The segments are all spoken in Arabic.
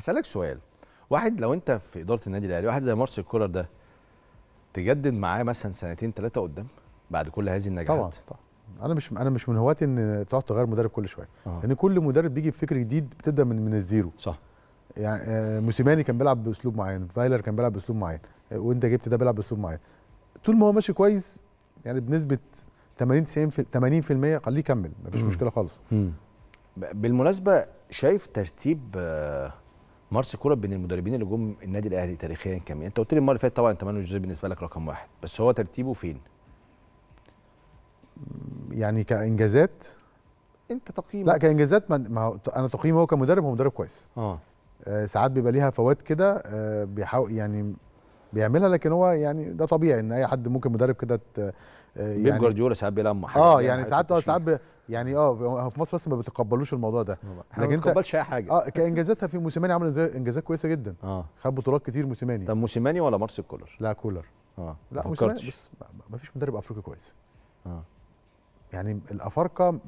هسالك سؤال واحد لو انت في اداره النادي الاهلي واحد زي مارسيل كولر ده تجدد معاه مثلا سنتين ثلاثه قدام بعد كل هذه النجاحات طبعا طبعا انا مش انا مش من هواتي ان تقعد تغير مدرب كل شويه لان آه. يعني كل مدرب بيجي بفكر جديد بتبدا من من الزيرو صح يعني آه، موسيماني كان بيلعب باسلوب معين فايلر كان بيلعب باسلوب معين آه، وانت جبت ده بيلعب باسلوب معين طول ما هو ماشي كويس يعني بنسبه 80 90 80% خليه يكمل مفيش مشكله خالص مم. بالمناسبه شايف ترتيب مارسي كولر بين المدربين اللي جم النادي الاهلي تاريخيا كمان انت قلت لي المره اللي فاتت طبعا انت مانو جوزيه بالنسبه لك رقم واحد بس هو ترتيبه فين؟ يعني كانجازات انت تقييم لا كانجازات ما هو انا تقييمه هو كمدرب هو مدرب كويس اه, آه، ساعات بيبقى ليها فوات كده آه، بيحاول يعني بيعملها لكن هو يعني ده طبيعي ان اي حد ممكن مدرب كده آه، يعني بيب جوارديولا ساعات بيلمح اه يعني, يعني ساعات اه ساعات يعني اه في مصر بس ما بيتقبلوش الموضوع ده احنا ما بتقبلش اي حاجه اه كانجازاتها في موسيماني عمل انجازات كويسه جدا اه خد بطولات كتير موسيماني طب موسيماني ولا مارسيل كولر؟ لا كولر اه لا موسيماني بص ما فيش مدرب افريقي كويس اه يعني الافارقه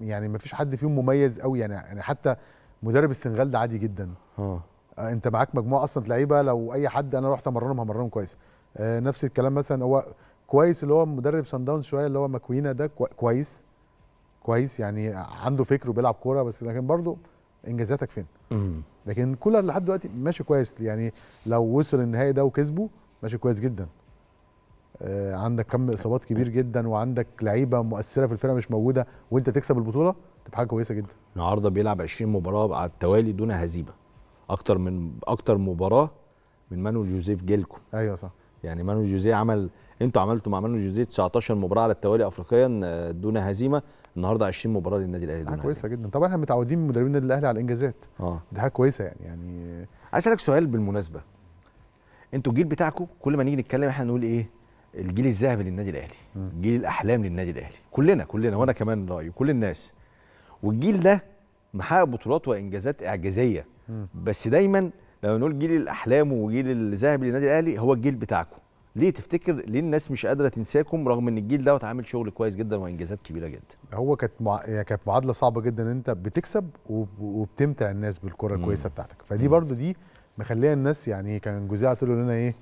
يعني ما فيش حد فيهم مميز قوي يعني يعني حتى مدرب السنغال ده عادي جدا اه آه، انت معاك مجموعه اصلا لعيبه لو اي حد انا رحت امرنهم همرنهم كويس آه، نفس الكلام مثلا هو كويس اللي هو مدرب سان داونز شويه اللي هو ماكوينا ده كويس كويس يعني عنده فكر وبيلعب كوره بس لكن برضه انجازاتك فين؟ لكن كولر لحد دلوقتي ماشي كويس يعني لو وصل النهائي ده وكسبه ماشي كويس جدا آه، عندك كم اصابات كبير جدا وعندك لعيبه مؤثره في الفرقه مش موجوده وانت تكسب البطوله تبقى حاجه كويسه جدا النهارده بيلعب 20 مباراه على التوالي دون هزيمه اكتر من اكتر مباراه من مانويل جوزيف جيلكم ايوه صح يعني مانويل جوزيه عمل انتوا عملتوا مع مانويل جوزيه 19 مباراه على التوالي افريقيا آه، دون هزيمه النهارده 20 مباراه للنادي الاهلي حاجه كويسه جدا طبعا احنا متعودين من مدربين النادي الاهلي على الانجازات اه دي حاجه كويسه يعني يعني عايز اسالك سؤال بالمناسبه انتوا الجيل بتاعكم كل ما نيجي نتكلم احنا نقول ايه الجيل الذهبي للنادي الاهلي جيل الاحلام للنادي الاهلي كلنا كلنا وانا كمان رايي كل الناس والجيل ده محقق بطولات وانجازات اعجازيه بس دايما لما نقول جيل الاحلام وجيل الذهب للنادي الاهلي هو الجيل بتاعكم ليه تفتكر ليه الناس مش قادره تنساكم رغم ان الجيل دوت عامل شغل كويس جدا وانجازات كبيره جدا هو كانت مع... كانت معادله صعبه جدا ان انت بتكسب وب... وبتمتع الناس بالكره الكويسه بتاعتك فدي مم. برضو دي مخليه الناس يعني كان جوزيه على له لنا ايه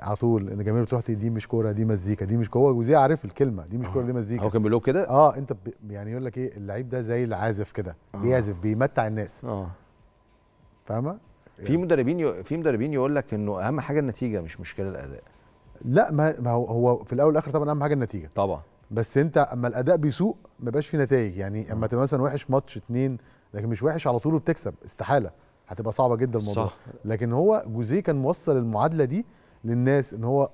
على طول ان جميل بتروح دي مش كوره دي مزيكا دي مش هو جوزيه عارف الكلمه دي مش كوره دي أه. مزيكا هو كان بيقول كده اه انت ب... يعني يقول لك ايه اللعيب ده زي العازف كده أه. بيعزف بيمتع الناس اه فاهمه يعني في مدربين في مدربين يقول لك انه اهم حاجه النتيجه مش مشكله الاداء لا ما هو هو في الاول والاخر طبعا اهم حاجه النتيجه طبعا بس انت اما الاداء بيسوء ما بقاش في نتائج يعني اما آه. تبقى مثلا وحش ماتش اتنين لكن مش وحش على طول وبتكسب استحاله هتبقى صعبه جدا الموضوع صح. لكن هو جوزيه كان موصل المعادله دي للناس ان هو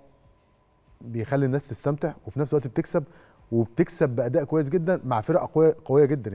بيخلي الناس تستمتع وفي نفس الوقت بتكسب وبتكسب باداء كويس جدا مع فرق قويه قويه جدا